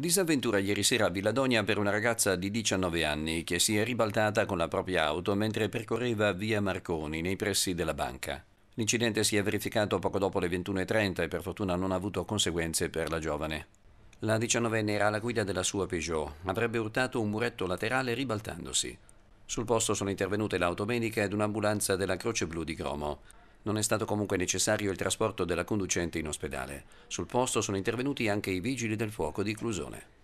Disavventura ieri sera a Villadonia per una ragazza di 19 anni che si è ribaltata con la propria auto mentre percorreva via Marconi nei pressi della banca. L'incidente si è verificato poco dopo le 21.30 e per fortuna non ha avuto conseguenze per la giovane. La 19enne era alla guida della sua Peugeot, avrebbe urtato un muretto laterale ribaltandosi. Sul posto sono intervenute l'automedica ed un'ambulanza della Croce Blu di Cromo. Non è stato comunque necessario il trasporto della conducente in ospedale. Sul posto sono intervenuti anche i vigili del fuoco di Clusone.